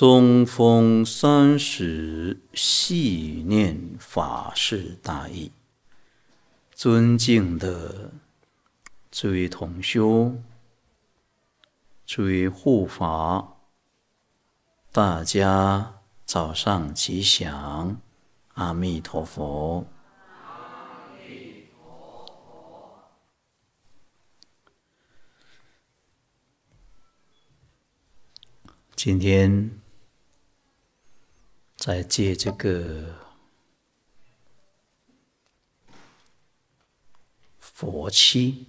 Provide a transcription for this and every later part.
宗风三十细念法事大意。尊敬的诸位同修、诸位护法，大家早上吉祥，阿弥陀佛。阿弥陀佛。今天。在借这个佛妻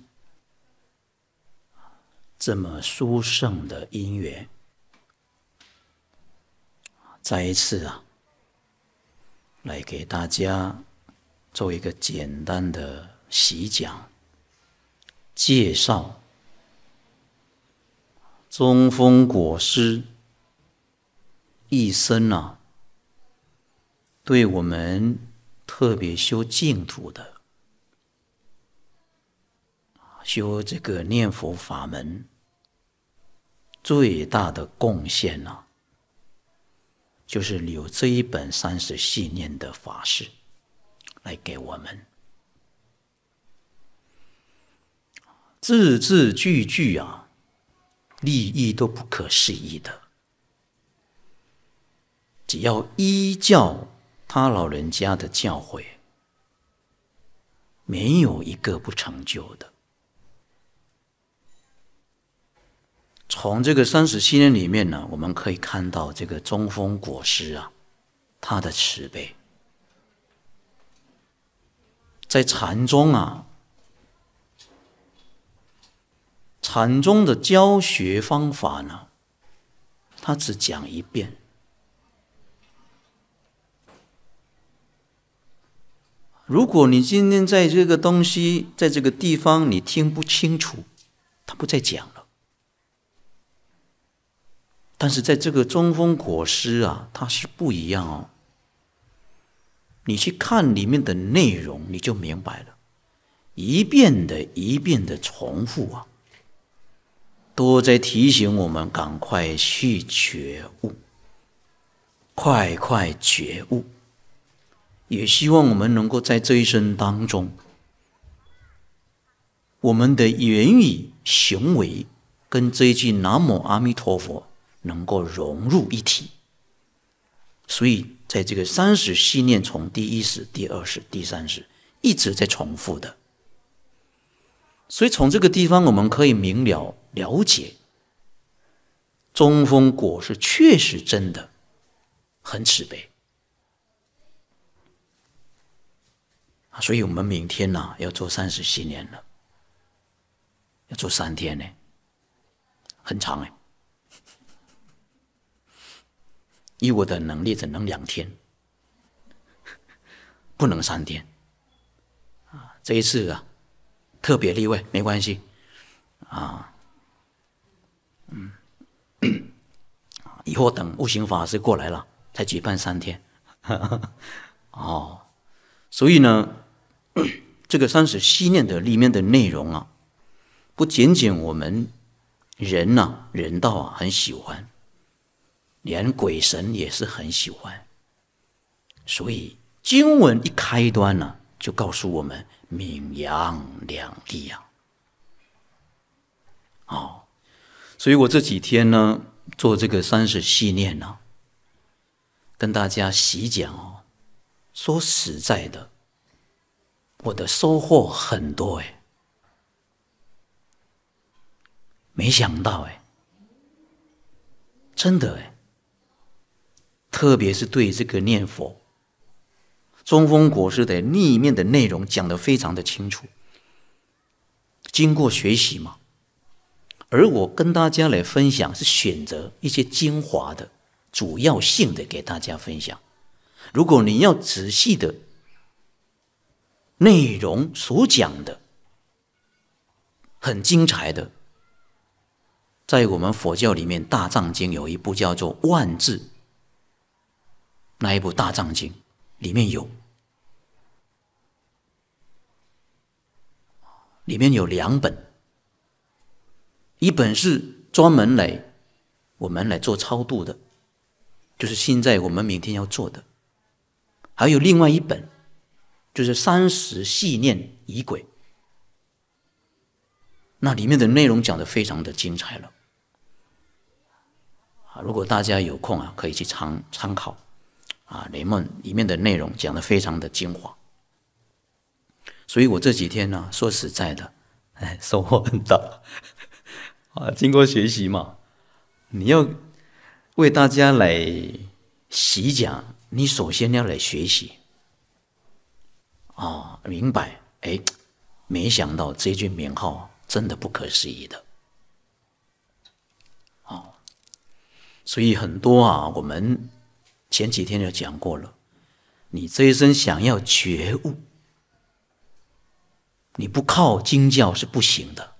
这么殊胜的因缘，再一次啊，来给大家做一个简单的洗讲介绍，中风果师一生啊。为我们特别修净土的修这个念佛法门，最大的贡献呢，就是有这一本《三十四念》的法事来给我们，字字句句啊，利益都不可思议的，只要依教。他老人家的教诲，没有一个不成就的。从这个三十七年里面呢，我们可以看到这个中风果师啊，他的慈悲。在禅宗啊，禅宗的教学方法呢，他只讲一遍。如果你今天在这个东西，在这个地方你听不清楚，他不再讲了。但是在这个中风果实啊，它是不一样哦。你去看里面的内容，你就明白了。一遍的，一遍的重复啊，都在提醒我们赶快去觉悟，快快觉悟。也希望我们能够在这一生当中，我们的言语行为跟这一句“南无阿弥陀佛”能够融入一体。所以，在这个三十系念，从第一世、第二世、第三世一直在重复的。所以，从这个地方我们可以明了了解，中风果实确实真的很慈悲。所以，我们明天呢要做三十七年了，要做三天呢，很长哎。以我的能力，只能两天，不能三天。啊，这一次啊，特别例外，没关系。啊，嗯，以后等悟行法师过来了，才举办三天。哦，所以呢。这个三十系念的里面的内容啊，不仅仅我们人呐、人道啊很喜欢，连鬼神也是很喜欢。所以经文一开端呢，就告诉我们名阳两利啊。哦，所以我这几天呢做这个三十系念呢，跟大家细讲哦。说实在的。我的收获很多哎，没想到哎，真的哎，特别是对这个念佛中峰国师的一面的内容讲的非常的清楚。经过学习嘛，而我跟大家来分享是选择一些精华的主要性的给大家分享。如果你要仔细的。内容所讲的很精彩的，在我们佛教里面，大藏经有一部叫做《万字》，那一部大藏经里面有，里面有两本，一本是专门来我们来做超度的，就是现在我们明天要做的，还有另外一本。就是《三十系念疑轨》，那里面的内容讲的非常的精彩了啊！如果大家有空啊，可以去参参考啊，《雷梦》里面的内容讲的非常的精华，所以我这几天呢，说实在的，哎，收获很大啊！经过学习嘛，你要为大家来洗讲，你首先要来学习。啊，明白。哎，没想到这句名号真的不可思议的。啊，所以很多啊，我们前几天就讲过了。你这一生想要觉悟，你不靠经教是不行的，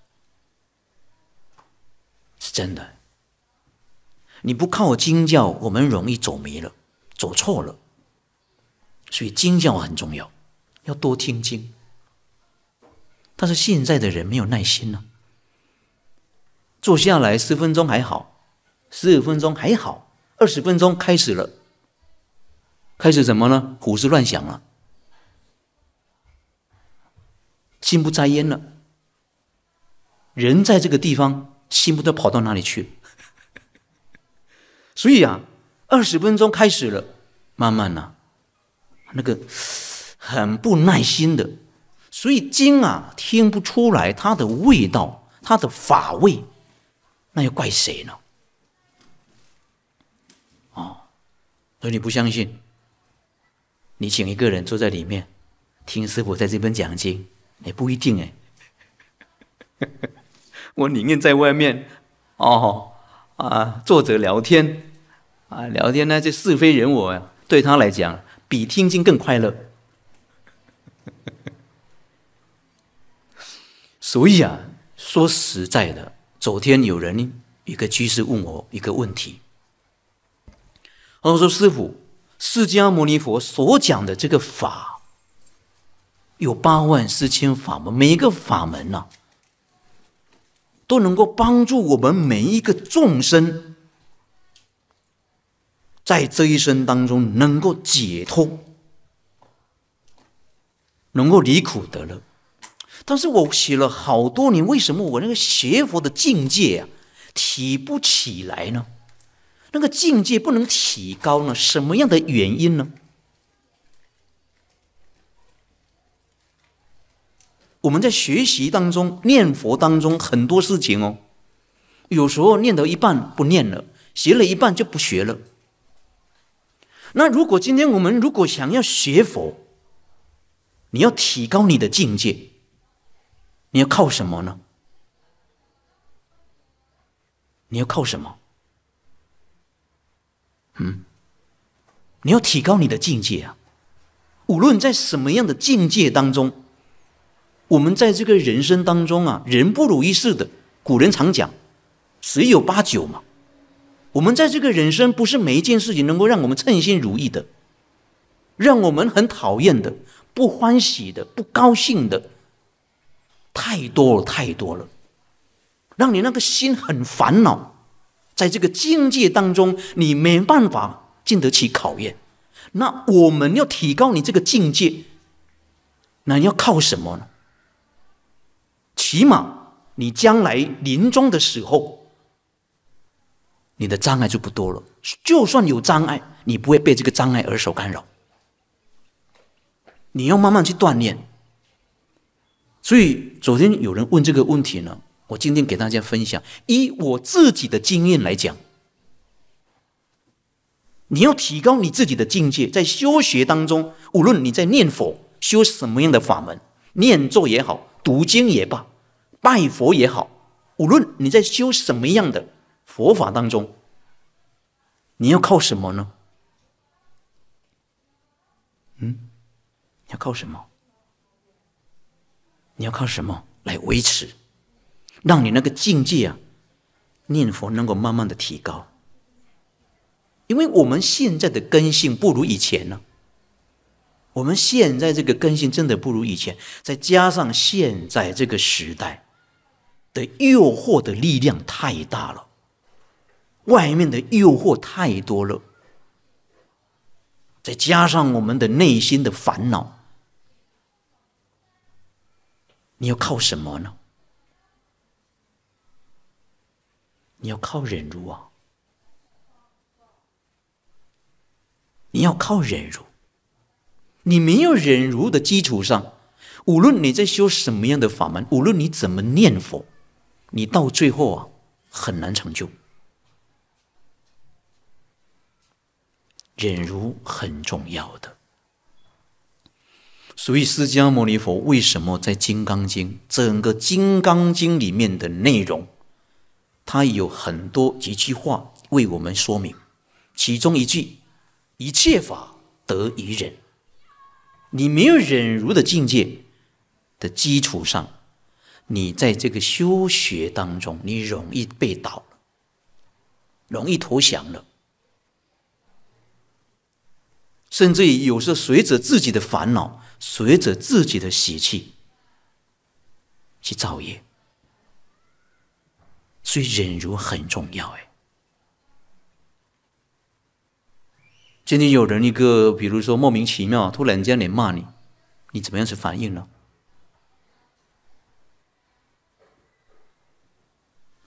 是真的。你不靠经教，我们容易走迷了，走错了。所以经教很重要。要多听经，但是现在的人没有耐心了。坐下来十分钟还好，十五分钟还好，二十分钟开始了，开始什么呢？胡思乱想了，心不在焉了。人在这个地方，心不知道跑到哪里去 所以啊，二十分钟开始了，慢慢呢，那个。很不耐心的，所以经啊听不出来它的味道，它的法味，那要怪谁呢？哦，所以你不相信，你请一个人坐在里面，听师傅在这边讲经，也不一定哎。我宁愿在外面，哦啊，坐着聊天啊，聊天呢，这是非人我呀，对他来讲，比听经更快乐。所以啊，说实在的，昨天有人一个居士问我一个问题，他说：“师傅，释迦牟尼佛所讲的这个法，有八万四千法门，每一个法门呐，都能够帮助我们每一个众生，在这一生当中能够解脱。”能够离苦得乐，但是我写了好多年，为什么我那个学佛的境界啊提不起来呢？那个境界不能提高呢？什么样的原因呢？我们在学习当中、念佛当中很多事情哦，有时候念到一半不念了，学了一半就不学了。那如果今天我们如果想要学佛，你要提高你的境界，你要靠什么呢？你要靠什么？嗯，你要提高你的境界啊！无论在什么样的境界当中，我们在这个人生当中啊，人不如意事的，古人常讲，十有八九嘛。我们在这个人生，不是每一件事情能够让我们称心如意的，让我们很讨厌的。不欢喜的、不高兴的太多了，太多了，让你那个心很烦恼。在这个境界当中，你没办法经得起考验。那我们要提高你这个境界，那要靠什么呢？起码你将来临终的时候，你的障碍就不多了。就算有障碍，你不会被这个障碍而受干扰。你要慢慢去锻炼。所以昨天有人问这个问题呢，我今天给大家分享，以我自己的经验来讲，你要提高你自己的境界，在修学当中，无论你在念佛、修什么样的法门、念咒也好、读经也罢、拜佛也好，无论你在修什么样的佛法当中，你要靠什么呢？你要靠什么？你要靠什么来维持，让你那个境界啊，念佛能够慢慢的提高？因为我们现在的根性不如以前了，我们现在这个根性真的不如以前，再加上现在这个时代的诱惑的力量太大了，外面的诱惑太多了，再加上我们的内心的烦恼。你要靠什么呢？你要靠忍辱啊！你要靠忍辱。你没有忍辱的基础上，无论你在修什么样的法门，无论你怎么念佛，你到最后啊，很难成就。忍辱很重要的。所以，释迦牟尼佛为什么在《金刚经》整个《金刚经》里面的内容，它有很多几句话为我们说明。其中一句：“一切法得于忍。”你没有忍辱的境界的基础上，你在这个修学当中，你容易被倒，容易投降了。甚至于有时候随着自己的烦恼，随着自己的习气去造业，所以忍辱很重要。哎，今天有人一个，比如说莫名其妙突然间来骂你，你怎么样去反应呢？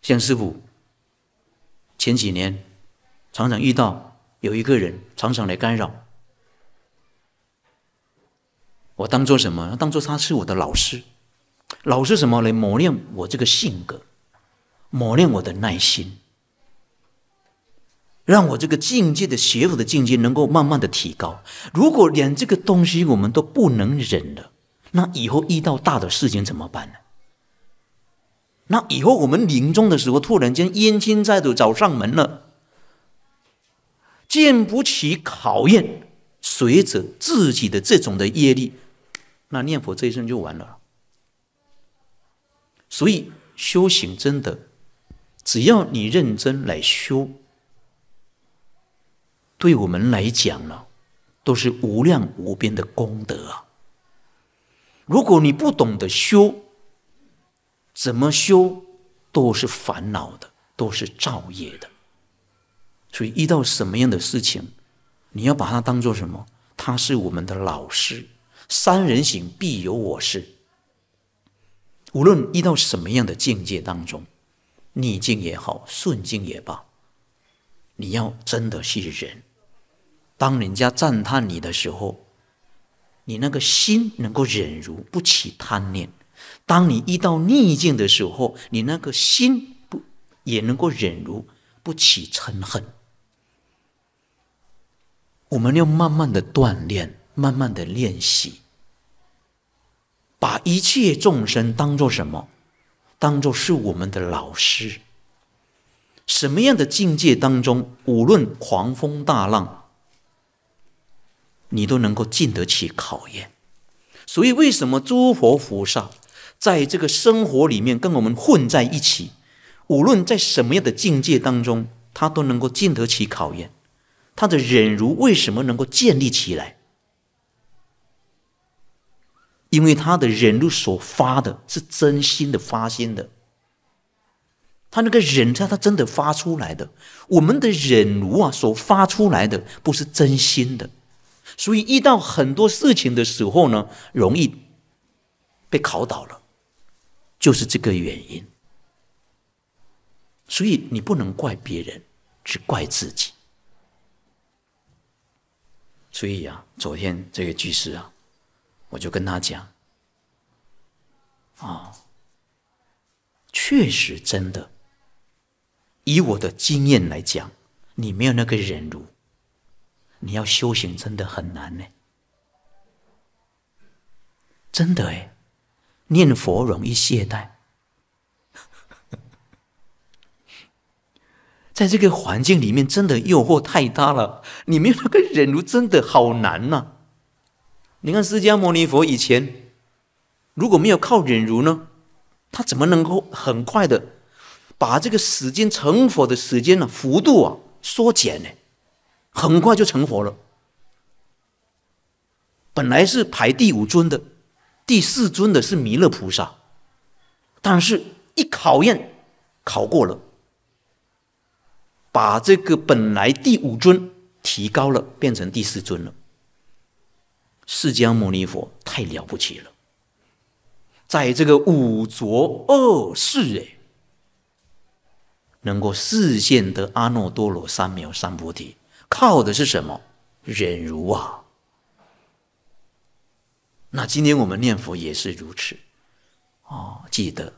像师傅前几年常常遇到有一个人常常来干扰。我当做什么？当做他是我的老师，老师什么来磨练我这个性格，磨练我的耐心，让我这个境界的学恶的境界能够慢慢的提高。如果连这个东西我们都不能忍了，那以后遇到大的事情怎么办呢？那以后我们临终的时候，突然间冤亲债主找上门了，经不起考验，随着自己的这种的业力。那念佛这一生就完了。所以修行真的，只要你认真来修，对我们来讲呢，都是无量无边的功德啊。如果你不懂得修，怎么修都是烦恼的，都是造业的。所以遇到什么样的事情，你要把它当做什么？它是我们的老师。三人行，必有我师。无论遇到什么样的境界当中，逆境也好，顺境也罢，你要真的是忍。当人家赞叹你的时候，你那个心能够忍辱，不起贪念；当你遇到逆境的时候，你那个心不也能够忍辱，不起嗔恨。我们要慢慢的锻炼。慢慢的练习，把一切众生当做什么？当做是我们的老师。什么样的境界当中，无论狂风大浪，你都能够经得起考验。所以，为什么诸佛菩萨在这个生活里面跟我们混在一起？无论在什么样的境界当中，他都能够经得起考验。他的忍辱为什么能够建立起来？因为他的忍辱所发的是真心的发心的，他那个忍他他真的发出来的。我们的忍辱啊，所发出来的不是真心的，所以遇到很多事情的时候呢，容易被考倒了，就是这个原因。所以你不能怪别人，只怪自己。所以啊，昨天这个居士啊。我就跟他讲：“啊，确实真的，以我的经验来讲，你没有那个忍辱，你要修行真的很难呢。真的哎，念佛容易懈怠，在这个环境里面，真的诱惑太大了，你没有那个忍辱，真的好难呐。”你看，释迦牟尼佛以前如果没有靠忍辱呢，他怎么能够很快的把这个时间成佛的时间呢幅度啊缩减呢？很快就成佛了。本来是排第五尊的，第四尊的是弥勒菩萨，但是一考验考过了，把这个本来第五尊提高了，变成第四尊了。释迦牟尼佛太了不起了，在这个五浊恶世哎，能够视现得阿耨多罗三藐三菩提，靠的是什么？忍辱啊！那今天我们念佛也是如此哦，记得，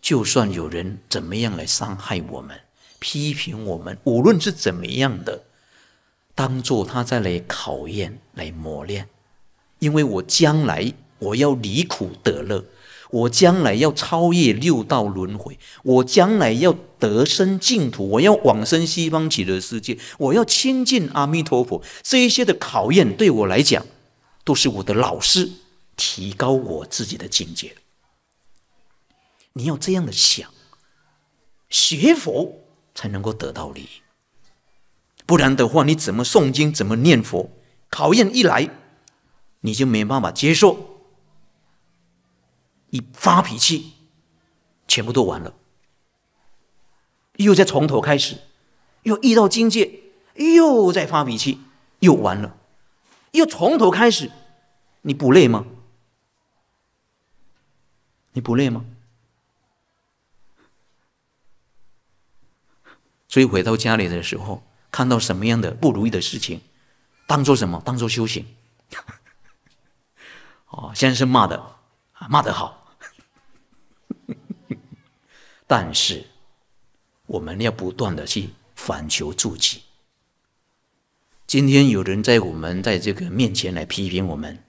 就算有人怎么样来伤害我们、批评我们，无论是怎么样的，当做他在来考验、来磨练。因为我将来我要离苦得乐，我将来要超越六道轮回，我将来要得生净土，我要往生西方极乐世界，我要亲近阿弥陀佛，这一些的考验对我来讲都是我的老师，提高我自己的境界。你要这样的想，学佛才能够得到利益，不然的话，你怎么诵经，怎么念佛，考验一来。你就没办法接受，一发脾气，全部都完了，又再从头开始，又遇到境界，又再发脾气，又完了，又从头开始，你不累吗？你不累吗？所以回到家里的时候，看到什么样的不如意的事情，当做什么？当做修行。哦，先生骂的，骂得好。但是，我们要不断的去反求诸己。今天有人在我们在这个面前来批评我们，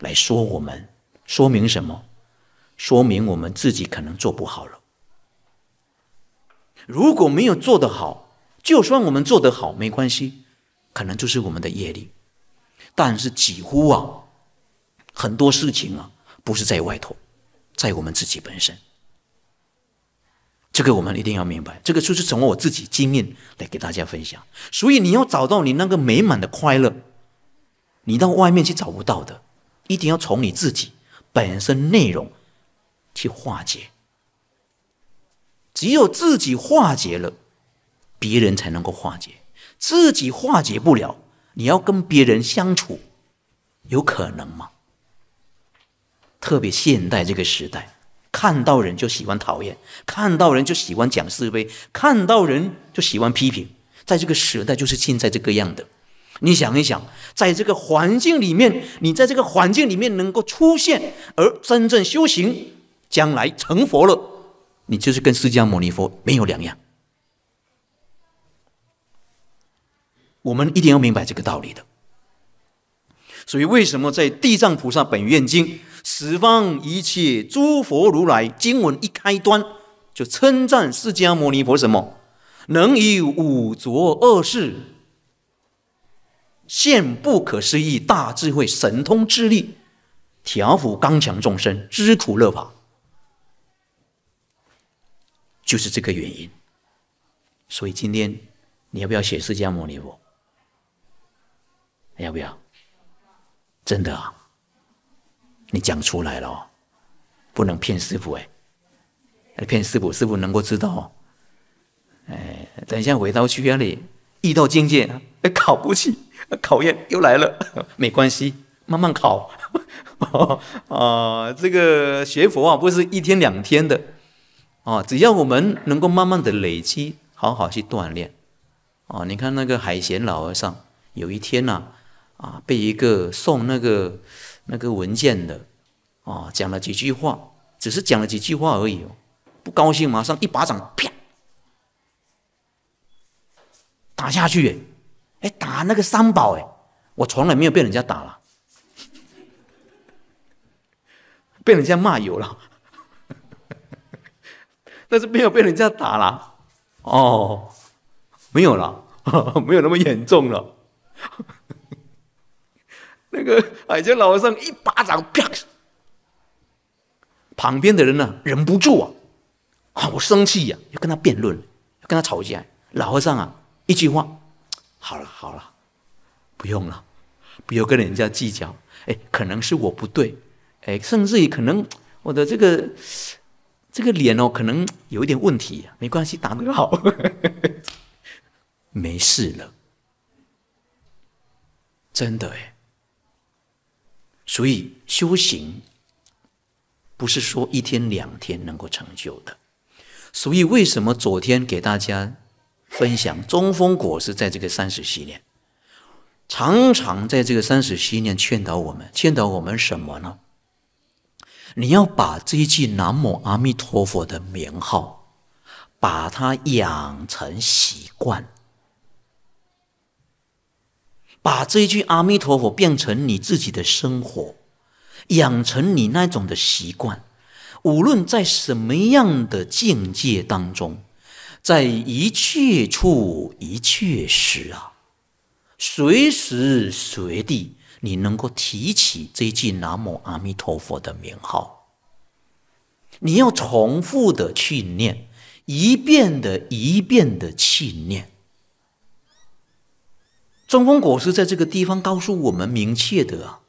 来说我们，说明什么？说明我们自己可能做不好了。如果没有做得好，就算我们做得好没关系，可能就是我们的业力。但是几乎啊。很多事情啊，不是在外头，在我们自己本身。这个我们一定要明白。这个就是从我自己经验来给大家分享。所以你要找到你那个美满的快乐，你到外面去找不到的，一定要从你自己本身内容去化解。只有自己化解了，别人才能够化解。自己化解不了，你要跟别人相处，有可能吗？特别现代这个时代，看到人就喜欢讨厌，看到人就喜欢讲是非，看到人就喜欢批评，在这个时代就是现在这个样的。你想一想，在这个环境里面，你在这个环境里面能够出现而真正修行，将来成佛了，你就是跟释迦牟尼佛没有两样。我们一定要明白这个道理的。所以，为什么在《地藏菩萨本愿经》？此方一切诸佛如来经文一开端，就称赞释迦牟尼佛什么？能以五浊恶世现不可思议大智慧、神通之力，调伏刚强众生知苦乐法，就是这个原因。所以今天你要不要写释迦牟尼佛？要不要？真的啊？你讲出来了，不能骗师傅哎，骗师傅，师傅能够知道。哎，等一下回到去啊，里遇到境界，哎，考不起，考验又来了，没关系，慢慢考。啊，这个学佛啊，不是一天两天的，啊，只要我们能够慢慢的累积，好好去锻炼。啊，你看那个海贤老和尚，有一天呐，啊，被一个送那个。那个文件的，啊，讲了几句话，只是讲了几句话而已哦。不高兴，马上一巴掌，啪，打下去，哎，哎，打那个三宝，哎，我从来没有被人家打了，被人家骂有了，但是没有被人家打了，哦，没有了，没有那么严重了。那个矮家老和尚一巴掌啪，旁边的人呢忍不住啊，好生气呀，要跟他辩论，要跟他吵起来。老和尚啊，一句话，好了好了，不用了，不要跟人家计较。哎，可能是我不对，哎，甚至于可能我的这个这个脸哦，可能有一点问题，没关系，打得好，没事了，真的哎。所以修行不是说一天两天能够成就的。所以为什么昨天给大家分享中风果是在这个三十系年，常常在这个三十系念劝导我们，劝导我们什么呢？你要把这一句南无阿弥陀佛的名号，把它养成习惯。把这一句阿弥陀佛变成你自己的生活，养成你那种的习惯。无论在什么样的境界当中，在一切处一切时啊，随时随地你能够提起这一句南无阿弥陀佛的名号。你要重复的去念，一遍的，一遍的去念。中风果实在这个地方告诉我们：明确的，啊，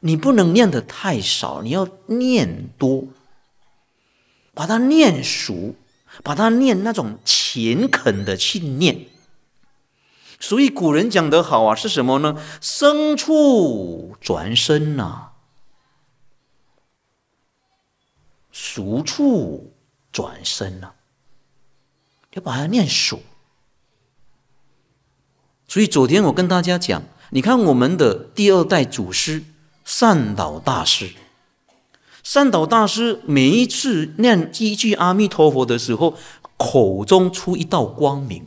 你不能念的太少，你要念多，把它念熟，把它念那种虔恳的信念。所以古人讲得好啊，是什么呢？生处转身呐，熟处转身呐，要把它念熟。所以昨天我跟大家讲，你看我们的第二代祖师善导大师，善导大师每一次念一句阿弥陀佛的时候，口中出一道光明；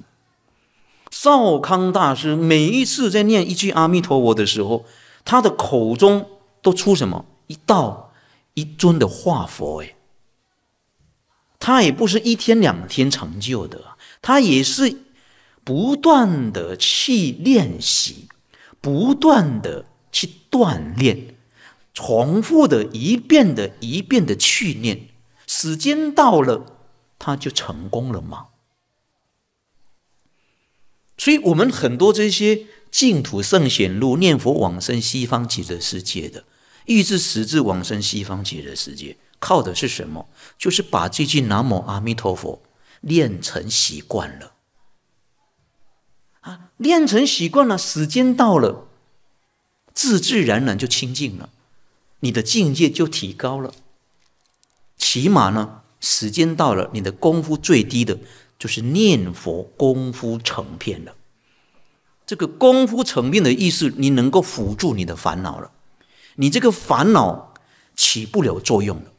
少康大师每一次在念一句阿弥陀佛的时候，他的口中都出什么？一道一尊的化佛。哎，他也不是一天两天成就的，他也是。不断的去练习，不断的去锻炼，重复的一遍的一遍的去念，时间到了，他就成功了吗？所以我们很多这些净土圣贤路念佛往生西方极乐世界的，欲知十志往生西方极乐世界，靠的是什么？就是把这句南无阿弥陀佛练成习惯了。啊，练成习惯了，时间到了，自自然然就清净了，你的境界就提高了。起码呢，时间到了，你的功夫最低的，就是念佛功夫成片了。这个功夫成片的意思，你能够辅助你的烦恼了，你这个烦恼起不了作用了。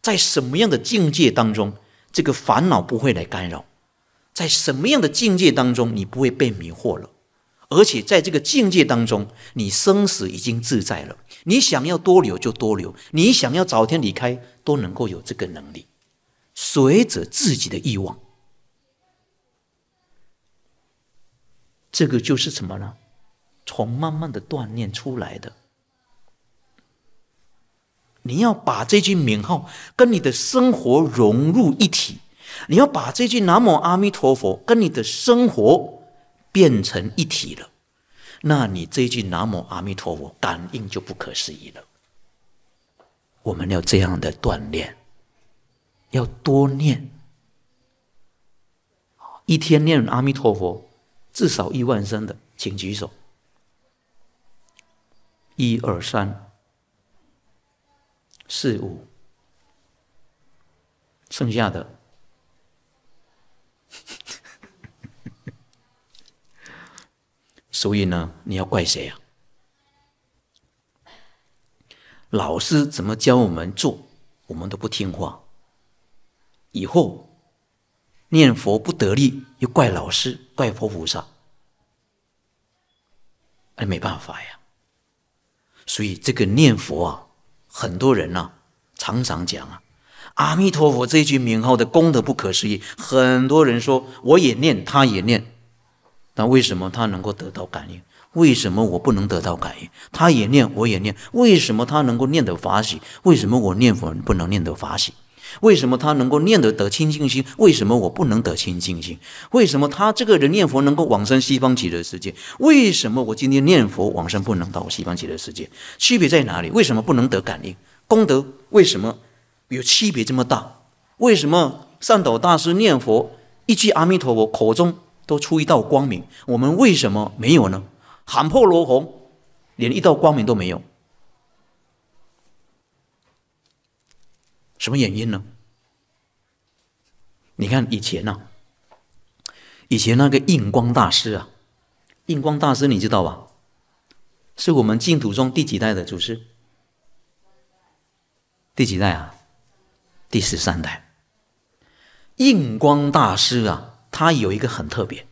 在什么样的境界当中，这个烦恼不会来干扰？在什么样的境界当中，你不会被迷惑了，而且在这个境界当中，你生死已经自在了。你想要多留就多留，你想要早天离开都能够有这个能力，随着自己的欲望。这个就是什么呢？从慢慢的锻炼出来的。你要把这句名号跟你的生活融入一体。你要把这句“南无阿弥陀佛”跟你的生活变成一体了，那你这句“南无阿弥陀佛”感应就不可思议了。我们要这样的锻炼，要多念，一天念阿弥陀佛至少一万声的，请举手。一二三四五，剩下的。所以呢，你要怪谁呀？老师怎么教我们做，我们都不听话。以后念佛不得力，又怪老师，怪佛菩萨。哎，没办法呀。所以这个念佛啊，很多人呢常常讲啊，“阿弥陀佛”这句名号的功德不可思议。很多人说，我也念，他也念。那为什么他能够得到感应？为什么我不能得到感应？他也念，我也念，为什么他能够念得法喜？为什么我念佛不能念得法喜？为什么他能够念得得清净心？为什么我不能得清净心？为什么他这个人念佛能够往生西方极乐世界？为什么我今天念佛往生不能到西方极乐世界？区别在哪里？为什么不能得感应？功德为什么有区别这么大？为什么善导大师念佛一句阿弥陀佛口中？都出一道光明，我们为什么没有呢？喊破罗喉，连一道光明都没有，什么原因呢？你看以前啊，以前那个印光大师啊，印光大师你知道吧？是我们净土宗第几代的祖师？第几代啊？第十三代。印光大师啊。他有一个很特别，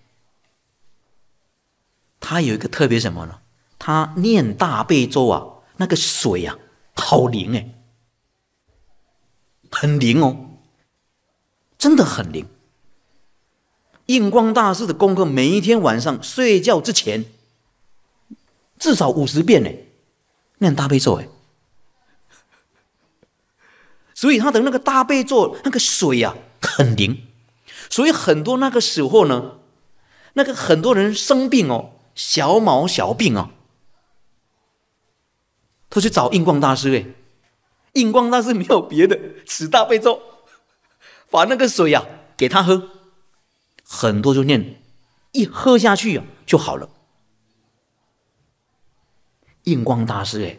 他有一个特别什么呢？他念大悲咒啊，那个水呀，好灵哎，很灵哦，真的很灵。印光大师的功课，每一天晚上睡觉之前，至少五十遍呢，念大悲咒哎，所以他的那个大悲咒那个水呀，很灵。所以很多那个时候呢，那个很多人生病哦，小毛小病哦，都去找印光大师哎，印光大师没有别的，持大悲咒，把那个水呀给他喝，很多就念，一喝下去啊就好了。印光大师哎，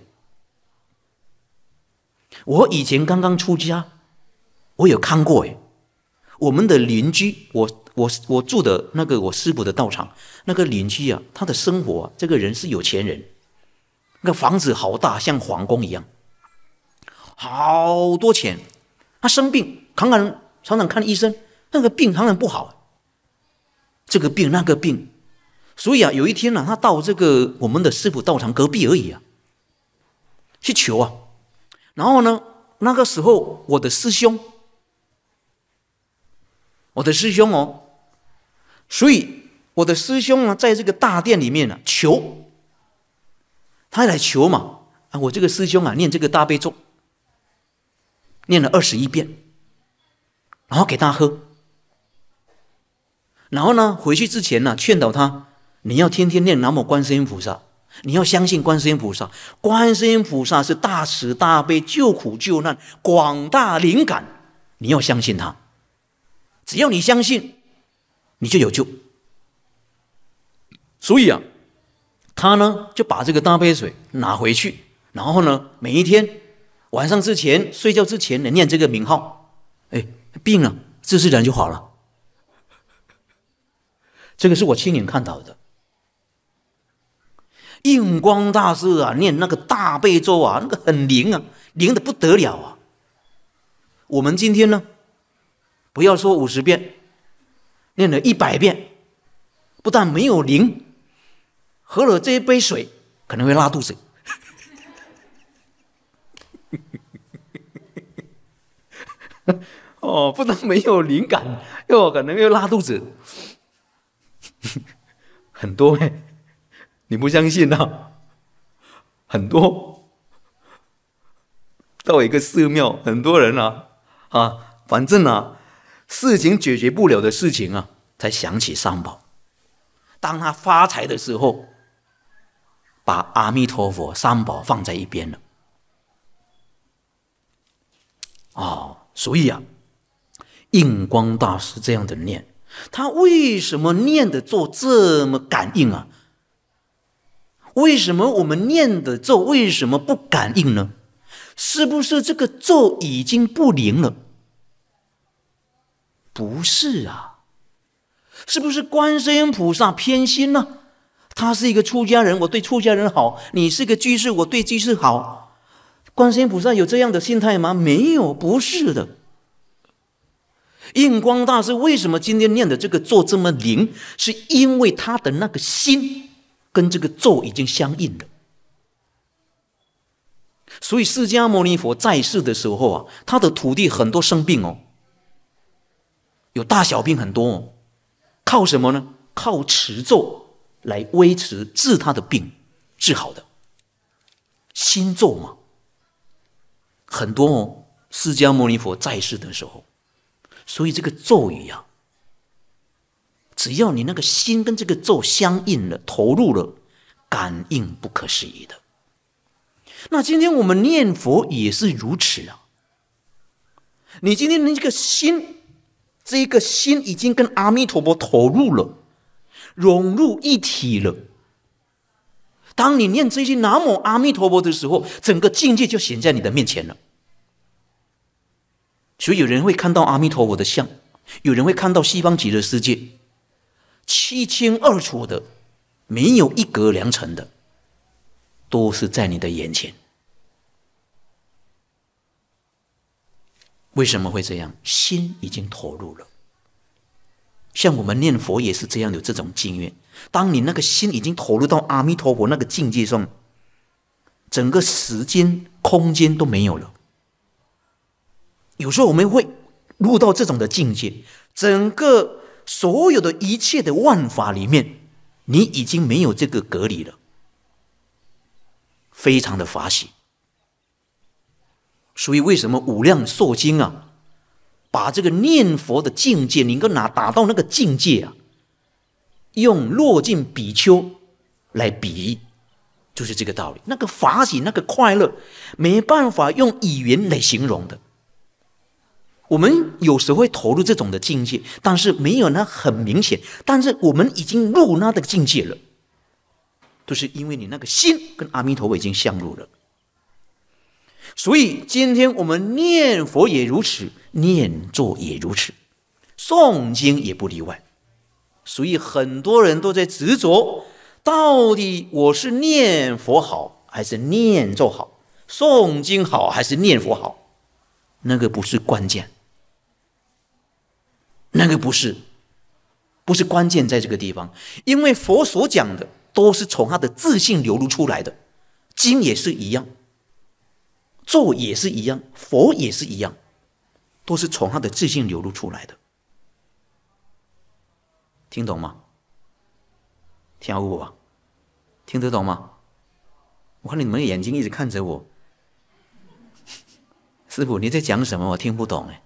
我以前刚刚出家，我有看过哎。我们的邻居，我我我住的那个我师傅的道场，那个邻居啊，他的生活，这个人是有钱人，那房子好大，像皇宫一样，好多钱。他生病，常常常常看医生，那个病常常不好。这个病那个病，所以啊，有一天呢，他到这个我们的师傅道场隔壁而已啊，去求啊。然后呢，那个时候我的师兄。我的师兄哦，所以我的师兄呢，在这个大殿里面呢，求他来求嘛啊！我这个师兄啊，念这个大悲咒，念了二十一遍，然后给他喝，然后呢，回去之前呢，劝导他：你要天天念南无观世音菩萨，你要相信观世音菩萨，观世音菩萨是大慈大悲、救苦救难、广大灵感，你要相信他。只要你相信，你就有救。所以啊，他呢就把这个大悲水拿回去，然后呢，每一天晚上之前睡觉之前，呢念这个名号，哎，病了自自然就好了。这个是我亲眼看到的。印光大师啊，念那个大悲咒啊，那个很灵啊，灵的不得了啊。我们今天呢？不要说五十遍，念了一百遍，不但没有灵，喝了这一杯水可能会拉肚子。哦，不但没有灵感，又可能又拉肚子，很多哎，你不相信啊？很多到一个寺庙，很多人啊，啊，反正啊。事情解决不了的事情啊，才想起三宝。当他发财的时候，把阿弥陀佛三宝放在一边了。哦，所以啊，印光大师这样的念，他为什么念的咒这么感应啊？为什么我们念的咒为什么不感应呢？是不是这个咒已经不灵了？不是啊，是不是观世音菩萨偏心呢？他是一个出家人，我对出家人好；你是个居士，我对居士好。观世音菩萨有这样的心态吗？没有，不是的。印光大师为什么今天念的这个咒这么灵？是因为他的那个心跟这个咒已经相应了。所以释迦牟尼佛在世的时候啊，他的土地很多生病哦。有大小病很多，靠什么呢？靠持咒来维持治他的病，治好的。心咒嘛，很多。哦，释迦牟尼佛在世的时候，所以这个咒语啊，只要你那个心跟这个咒相应了，投入了，感应不可思议的。那今天我们念佛也是如此啊，你今天这个心。这个心已经跟阿弥陀佛投入了，融入一体了。当你念这些“南无阿弥陀佛”的时候，整个境界就显在你的面前了。所以有人会看到阿弥陀佛的像，有人会看到西方极乐世界，七清二楚的，没有一隔两尘的，都是在你的眼前。为什么会这样？心已经投入了。像我们念佛也是这样，有这种境遇。当你那个心已经投入到阿弥陀佛那个境界上，整个时间、空间都没有了。有时候我们会入到这种的境界，整个所有的一切的万法里面，你已经没有这个隔离了，非常的法喜。所以，为什么五量寿经啊？把这个念佛的境界，能够拿达到那个境界啊？用落尽比丘来比，就是这个道理。那个法喜，那个快乐，没办法用语言来形容的。我们有时会投入这种的境界，但是没有那很明显。但是我们已经入那的境界了，都是因为你那个心跟阿弥陀佛已经相入了。所以今天我们念佛也如此，念咒也如此，诵经也不例外。所以很多人都在执着，到底我是念佛好，还是念咒好，诵经好，还是念佛好？那个不是关键，那个不是，不是关键在这个地方，因为佛所讲的都是从他的自信流露出来的，经也是一样。做也是一样，佛也是一样，都是从他的自信流露出来的，听懂吗？听我，听得懂吗？我看你们眼睛一直看着我，师傅你在讲什么？我听不懂哎，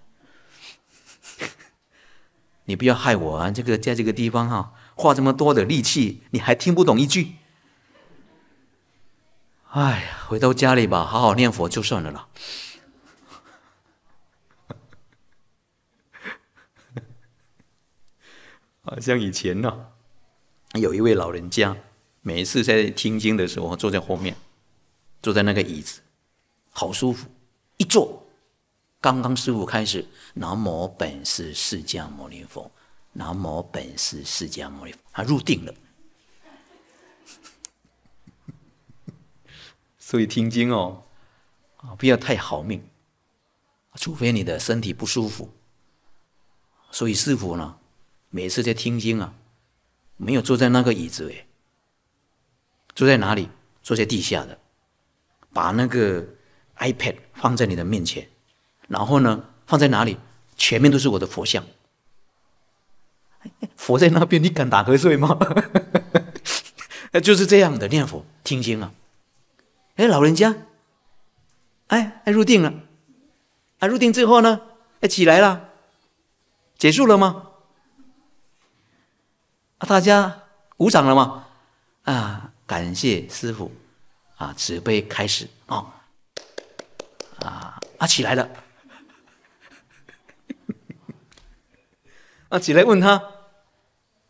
你不要害我啊！这个在这个地方哈，花这么多的力气，你还听不懂一句？哎呀！回到家里吧，好好念佛就算了啦。好像以前呢，有一位老人家，每一次在听经的时候，坐在后面，坐在那个椅子，好舒服，一坐。刚刚师傅开始“南无本师释迦牟尼佛”，“南无本师释迦牟尼佛”，他入定了。所以听经哦，啊，不要太好命，除非你的身体不舒服。所以师傅呢，每次在听经啊，没有坐在那个椅子哎，坐在哪里？坐在地下的，把那个 iPad 放在你的面前，然后呢，放在哪里？前面都是我的佛像，佛在那边，你敢打瞌睡吗？就是这样的，念佛听经啊。哎，老人家，哎，哎，入定了，啊，入定之后呢，哎，起来了，结束了吗？啊，大家鼓掌了吗？啊，感谢师傅，啊，慈悲开始，啊，啊，啊，起来了，啊，起来问他，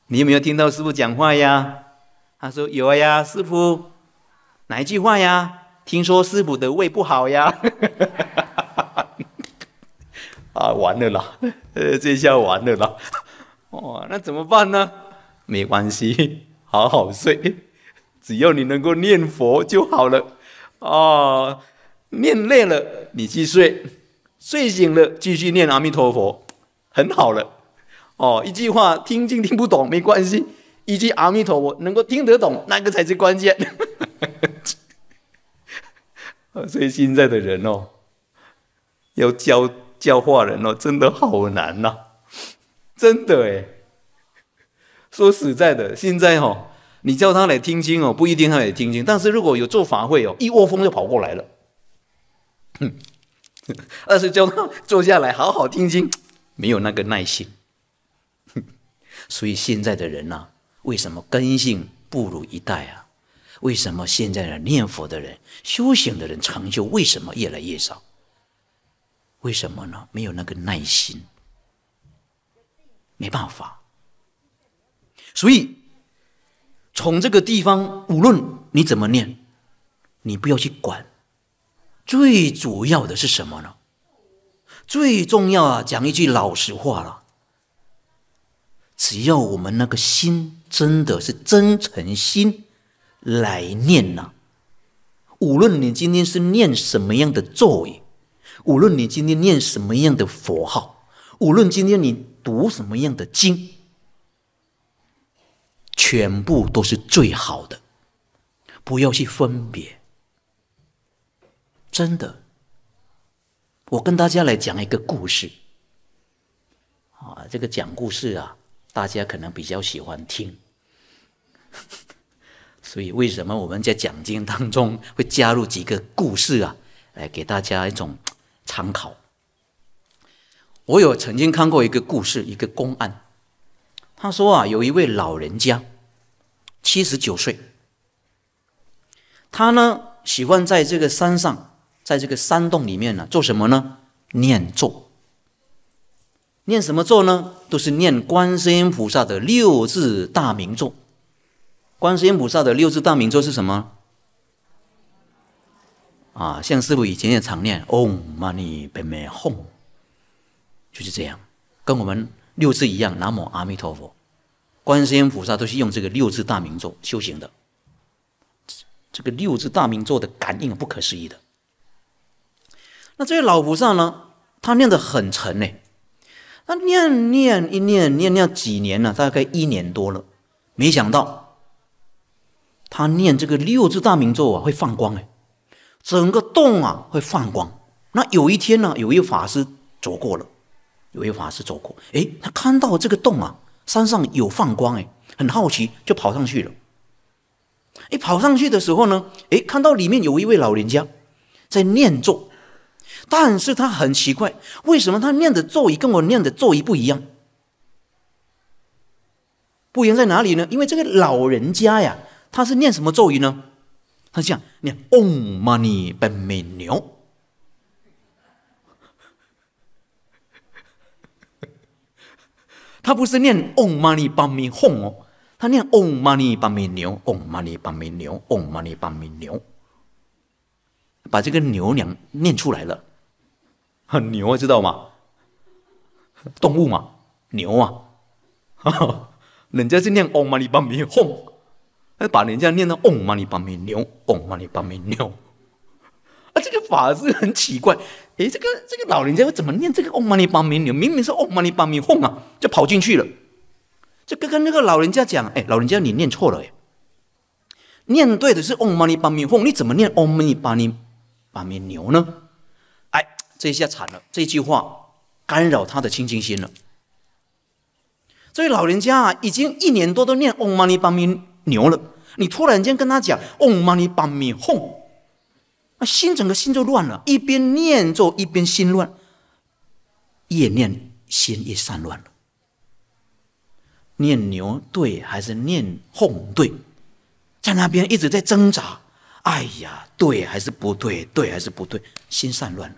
你有没有听到师傅讲话呀？他说有呀，师傅。哪一句话呀？听说师傅的胃不好呀！啊，完了啦！呃，这下完了啦！哇，那怎么办呢？没关系，好好睡，只要你能够念佛就好了。啊，念累了你去睡，睡醒了继续念阿弥陀佛，很好了。哦，一句话听进听不懂没关系，一句阿弥陀佛能够听得懂，那个才是关键。所以现在的人哦，要教教化人哦，真的好难呐，真的诶。说实在的，现在哦，你叫他来听经哦，不一定他也听经，但是如果有做法会哦，一窝蜂就跑过来了。二是叫他坐下来好好听经，没有那个耐心。所以现在的人呐，为什么根性不如一代啊？为什么现在的念佛的人、修行的人成就为什么越来越少？为什么呢？没有那个耐心，没办法。所以从这个地方，无论你怎么念，你不要去管。最主要的是什么呢？最重要啊！讲一句老实话了，只要我们那个心真的是真诚心。来念呐！无论你今天是念什么样的咒语，无论你今天念什么样的佛号，无论今天你读什么样的经，全部都是最好的。不要去分别，真的。我跟大家来讲一个故事啊，这个讲故事啊，大家可能比较喜欢听。所以，为什么我们在讲经当中会加入几个故事啊？来给大家一种参考。我有曾经看过一个故事，一个公案。他说啊，有一位老人家，七十九岁，他呢喜欢在这个山上，在这个山洞里面呢做什么呢？念咒。念什么咒呢？都是念观世音菩萨的六字大明咒。观世音菩萨的六字大明咒是什么？啊，像师傅以前也常念“嗡嘛呢呗咪吽”，就是这样，跟我们六字一样。南无阿弥陀佛，观世音菩萨都是用这个六字大明咒修行的。这个六字大明咒的感应不可思议的。那这位老菩萨呢，他念得很沉呢，他念念一念念念几年了，大概一年多了，没想到。他念这个六字大明咒啊，会放光哎，整个洞啊会放光。那有一天呢，有一法师走过了，有一法师走过，哎，他看到这个洞啊，山上有放光哎，很好奇就跑上去了。哎，跑上去的时候呢，哎，看到里面有一位老人家在念咒，但是他很奇怪，为什么他念的咒语跟我念的咒语不一样？不一样在哪里呢？因为这个老人家呀。他是念什么咒语呢？他讲念嗡 m 呢叭 y 牛，他不是念嗡嘛呢叭咪哄哦，他念嗡嘛呢叭咪牛，嗡 m 呢叭咪牛，嗡 m 呢叭 y 牛，把这个牛娘念出来了，很牛知道吗？动物嘛，牛啊，人家是念嗡嘛呢叭咪哄。还把人家念到嗡嘛呢把咪牛，嗡嘛呢把咪牛，啊，这个法是很奇怪。哎，这个这个老人家会怎么念这个嗡嘛呢把咪牛？明明是嗡嘛呢把咪吽啊，就跑进去了。就刚刚那个老人家讲，哎，老人家你念错了，哎，念对的是嗡嘛呢把咪吽，你怎么念嗡嘛呢把咪把咪牛呢？哎，这下惨了，这句话干扰他的清净心了。这位老人家啊，已经一年多都念嗡嘛呢把咪。牛了！你突然间跟他讲：“哦妈，你把米哄。”那心整个心就乱了，一边念咒一边心乱，越念心越散乱了。念牛对还是念哄对？在那边一直在挣扎。哎呀，对还是不对？对还是不对？心散乱了。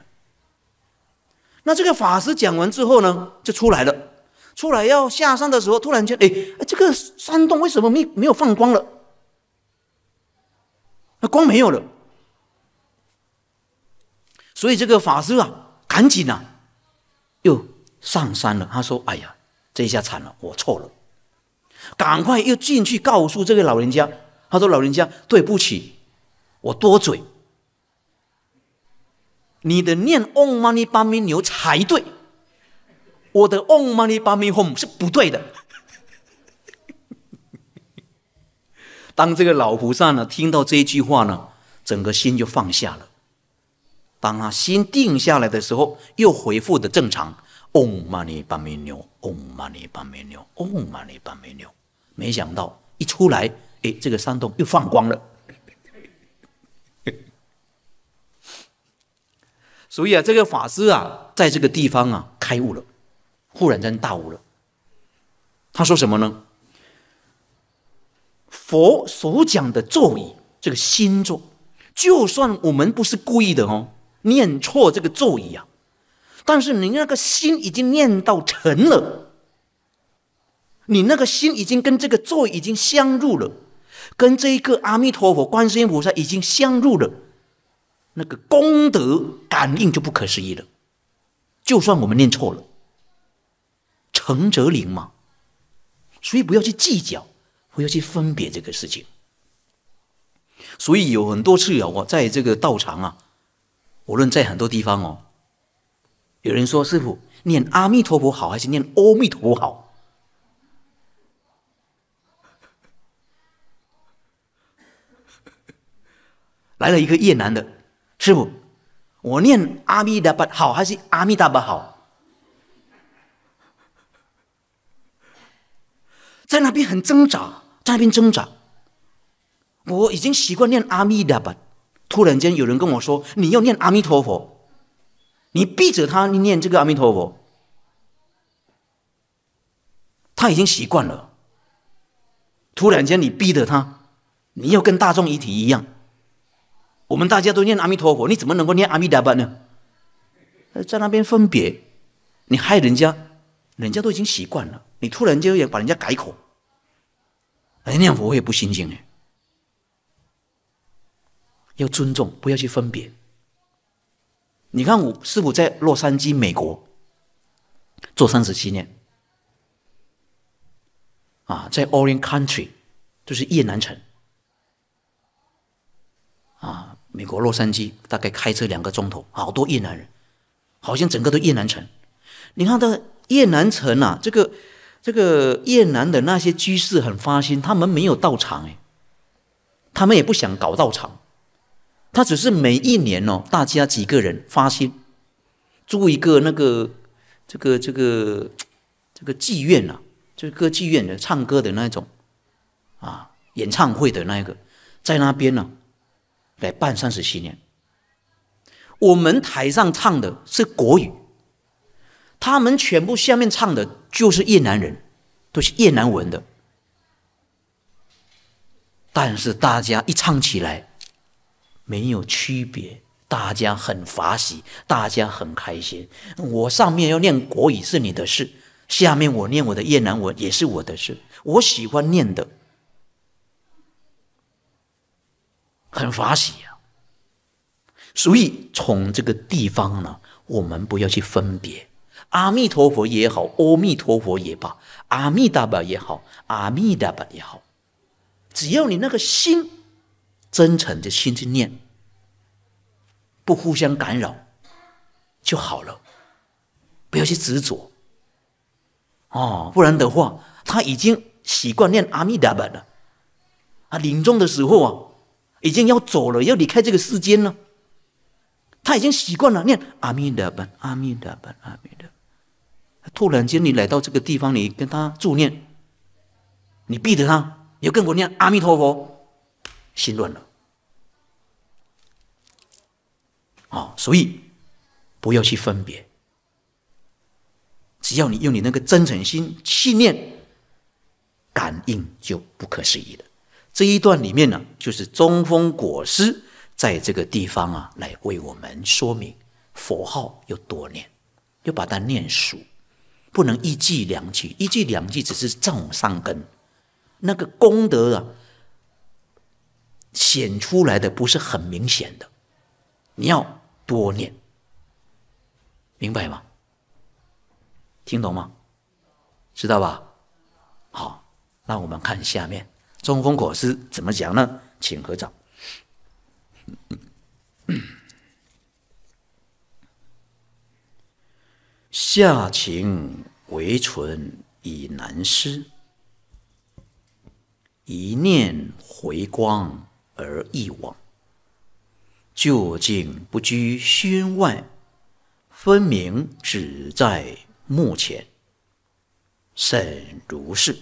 那这个法师讲完之后呢，就出来了。出来要下山的时候，突然间，哎，这个山洞为什么没没有放光了？那光没有了，所以这个法师啊，赶紧啊，又上山了。他说：“哎呀，这一下惨了，我错了，赶快又进去告诉这个老人家。他说：老人家，对不起，我多嘴，你的念 Om Mani p a m n 才对。”我的嗡嘛呢叭咪吽是不对的。当这个老菩萨呢听到这一句话呢，整个心就放下了。当他心定下来的时候，又回复的正常。嗡嘛呢叭咪牛，嗡嘛呢叭咪牛，嗡嘛呢叭咪牛。没想到一出来，哎，这个山洞又放光了。所以啊，这个法师啊，在这个地方啊，开悟了。忽然间大悟了。他说什么呢？佛所讲的咒语，这个心咒，就算我们不是故意的哦，念错这个咒语啊，但是你那个心已经念到成了，你那个心已经跟这个咒已经相入了，跟这一个阿弥陀佛、观世音菩萨已经相入了，那个功德感应就不可思议了。就算我们念错了。横则灵嘛，所以不要去计较，不要去分别这个事情。所以有很多次啊，我在这个道场啊，无论在很多地方哦，有人说：“师傅，念阿弥陀佛好，还是念阿弥陀佛好？” 来了一个越南的师傅，我念阿弥达巴好，还是阿弥达巴好？在那边很挣扎，在那边挣扎。我已经习惯念阿弥达巴，突然间有人跟我说：“你要念阿弥陀佛，你逼着他念这个阿弥陀佛。”他已经习惯了，突然间你逼着他，你要跟大众一体一样，我们大家都念阿弥陀佛，你怎么能够念阿弥达巴呢？在那边分别，你害人家。人家都已经习惯了，你突然间要把人家改口，哎，念佛会不心静哎？要尊重，不要去分别。你看我师傅在洛杉矶，美国做三十七年，啊，在 Orange Country，就是越南城，啊，美国洛杉矶大概开车两个钟头，好多越南人，好像整个都越南城。你看他。越南城呐，这个这个越南的那些居士很发心，他们没有道场哎，他们也不想搞道场，他只是每一年哦，大家几个人发心，租一个那个这个这个这个妓院呐，就是歌妓院的唱歌的那种啊，演唱会的那一个，在那边呢来办三十七年。我们台上唱的是国语。他们全部下面唱的就是越南人，都是越南文的，但是大家一唱起来没有区别，大家很法喜，大家很开心。我上面要念国语是你的事，下面我念我的越南文也是我的事，我喜欢念的，很法喜啊。所以从这个地方呢，我们不要去分别。阿弥陀佛也好，阿弥陀佛也罢，阿弥大本也好，阿弥大本也好，只要你那个心真诚的心去念，不互相干扰就好了，不要去执着哦，不然的话，他已经习惯念阿弥大本了，啊，临终的时候啊，已经要走了，要离开这个世间了，他已经习惯了念阿弥陀佛，阿弥陀佛，阿弥大。突然间，你来到这个地方，你跟他助念，你逼着他要跟我念阿弥陀佛，心乱了，啊！所以不要去分别，只要你用你那个真诚心去念，感应就不可思议了。这一段里面呢，就是中风果师在这个地方啊，来为我们说明佛号要多念，要把它念熟。不能一句两句，一句两句只是种上根，那个功德啊，显出来的不是很明显的，你要多念，明白吗？听懂吗？知道吧？好，那我们看下面，中风果师怎么讲呢？请合掌。下情为存以难施，一念回光而易往。旧境不居轩外，分明只在目前。甚如是，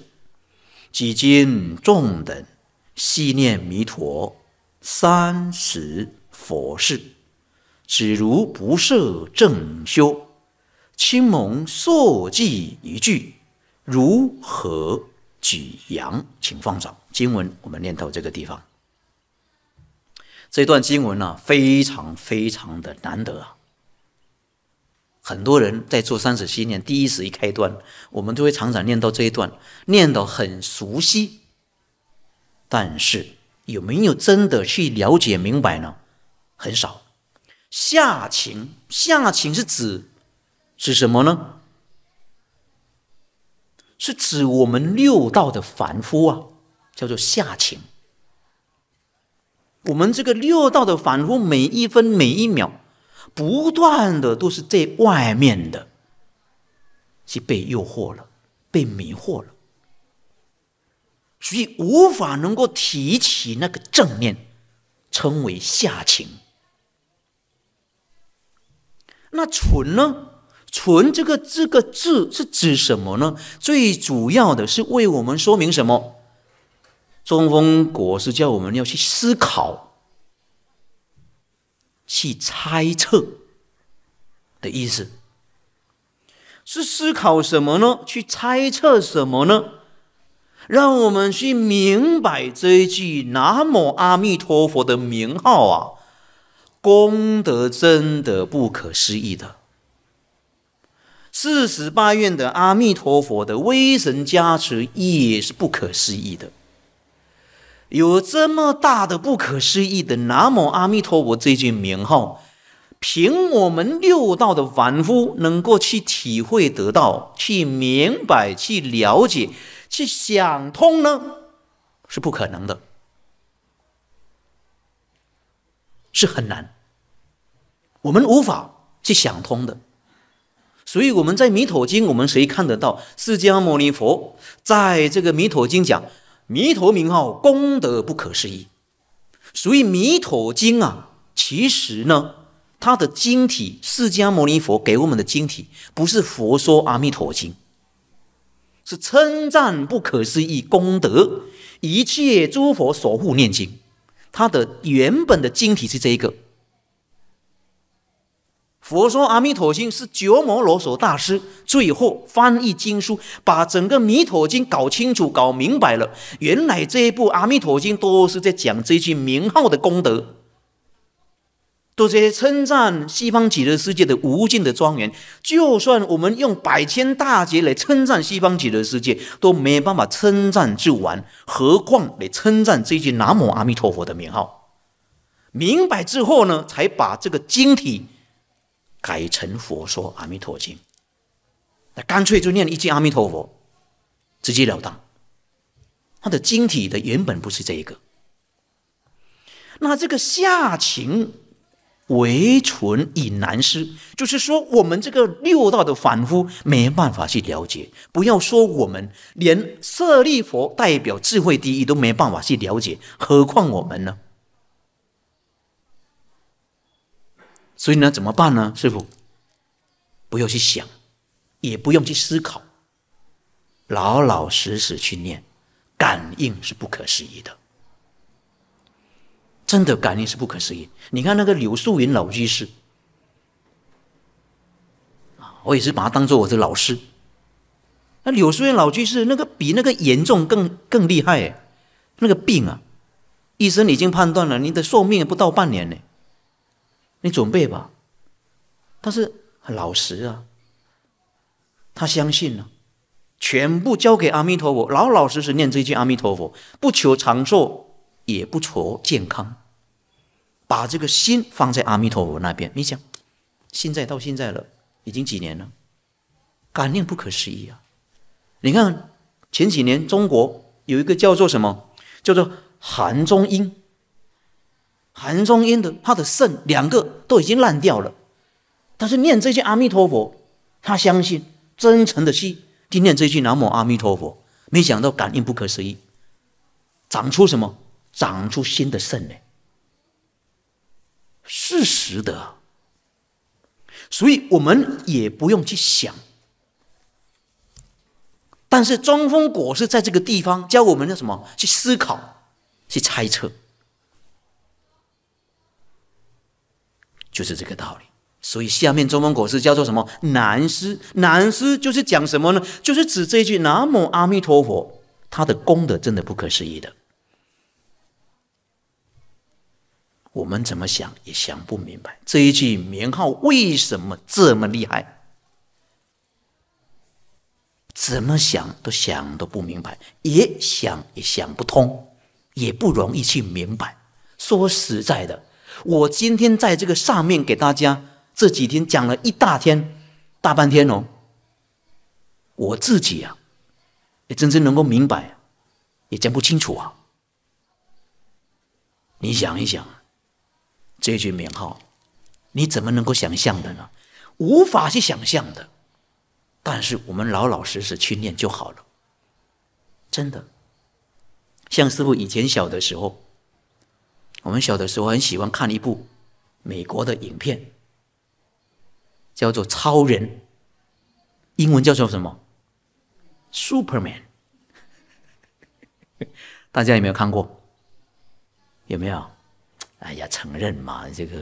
几经众等细念弥陀三十佛事，只如不设正修。青蒙硕绩一句，如何举扬？请放上经文，我们念到这个地方。这段经文呢，非常非常的难得。啊。很多人在做三十七念，第一时一开端，我们都会常常念到这一段，念到很熟悉。但是有没有真的去了解明白呢？很少。下情下情是指。指什么呢？是指我们六道的凡夫啊，叫做下情。我们这个六道的凡夫，每一分每一秒，不断的都是在外面的，是被诱惑了，被迷惑了，所以无法能够提起那个正念，称为下情。那纯呢？“存”这个这个字是指什么呢？最主要的是为我们说明什么？中风国师叫我们要去思考、去猜测的意思，是思考什么呢？去猜测什么呢？让我们去明白这一句“南无阿弥陀佛”的名号啊，功德真的不可思议的。四十八愿的阿弥陀佛的威神加持也是不可思议的，有这么大的不可思议的“南无阿弥陀佛”这句名号，凭我们六道的凡夫能够去体会得到、去明白、去了解、去想通呢？是不可能的，是很难，我们无法去想通的。所以我们在《弥陀经》，我们谁看得到？释迦牟尼佛在这个《弥陀经》讲，弥陀名号功德不可思议。所以《弥陀经》啊，其实呢，它的经体，释迦牟尼佛给我们的经体，不是佛说《阿弥陀经》，是称赞不可思议功德，一切诸佛所护念经。它的原本的经体是这一个。佛说阿弥陀经是鸠摩罗什大师最后翻译经书，把整个弥陀经搞清楚、搞明白了。原来这一部阿弥陀经都是在讲这一句名号的功德，都在称赞西方极乐世界的无尽的庄严。就算我们用百千大劫来称赞西方极乐世界，都没办法称赞就完，何况来称赞这句南无阿弥陀佛的名号？明白之后呢，才把这个经体。改成《佛说阿弥陀经》，那干脆就念一句阿弥陀佛，直截了当。它的经体的原本不是这一个。那这个下情唯存以难思，就是说我们这个六道的凡夫没办法去了解。不要说我们连舍利佛代表智慧第一都没办法去了解，何况我们呢？所以呢，怎么办呢？师傅，不要去想，也不用去思考，老老实实去念，感应是不可思议的，真的感应是不可思议。你看那个柳树云老居士啊，我也是把他当做我的老师。那柳树云老居士那个比那个严重更更厉害，那个病啊，医生已经判断了，你的寿命不到半年呢。你准备吧，但是很老实啊，他相信了，全部交给阿弥陀佛，老老实实念这一句阿弥陀佛，不求长寿，也不求健康，把这个心放在阿弥陀佛那边。你想，现在到现在了，已经几年了，感念不可思议啊！你看前几年，中国有一个叫做什么，叫做韩中英。韩中英的他的肾两个都已经烂掉了，但是念这些阿弥陀佛，他相信真诚的心，今天念这句南无阿弥陀佛，没想到感应不可思议，长出什么？长出新的肾呢？是实的，所以我们也不用去想，但是中风果是在这个地方教我们的什么？去思考，去猜测。就是这个道理，所以下面中文古诗叫做什么？南师，南师就是讲什么呢？就是指这一句“南无阿弥陀佛”，他的功德真的不可思议的。我们怎么想也想不明白，这一句名号为什么这么厉害？怎么想都想都不明白，也想也想不通，也不容易去明白。说实在的。我今天在这个上面给大家这几天讲了一大天，大半天哦。我自己啊，也真正能够明白，也讲不清楚啊。你想一想，这句名号，你怎么能够想象的呢？无法去想象的。但是我们老老实实去念就好了，真的。像师傅以前小的时候。我们小的时候很喜欢看一部美国的影片，叫做《超人》，英文叫做什么？Superman？大家有没有看过？有没有？哎，呀，承认嘛，这个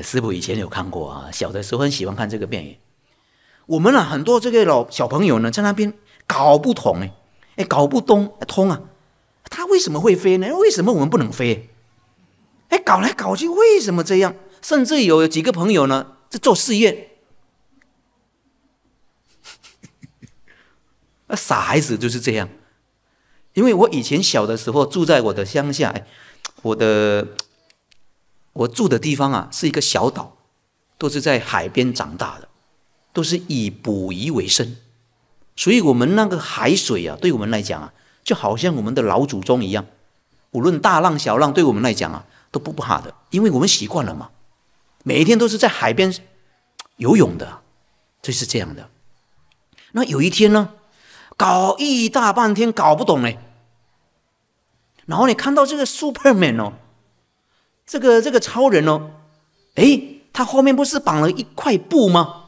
师傅以前有看过啊。小的时候很喜欢看这个电影。我们呢，很多这个老小朋友呢，在那边搞不懂哎，哎，搞不通通啊。它为什么会飞呢？为什么我们不能飞？哎，搞来搞去为什么这样？甚至有几个朋友呢在做试验。那傻孩子就是这样。因为我以前小的时候住在我的乡下，我的我住的地方啊是一个小岛，都是在海边长大的，都是以捕鱼为生，所以我们那个海水啊，对我们来讲啊。就好像我们的老祖宗一样，无论大浪小浪，对我们来讲啊都不怕的，因为我们习惯了嘛，每一天都是在海边游泳的，就是这样的。那有一天呢，搞一大半天搞不懂嘞，然后你看到这个 Superman 哦，这个这个超人哦，哎，他后面不是绑了一块布吗？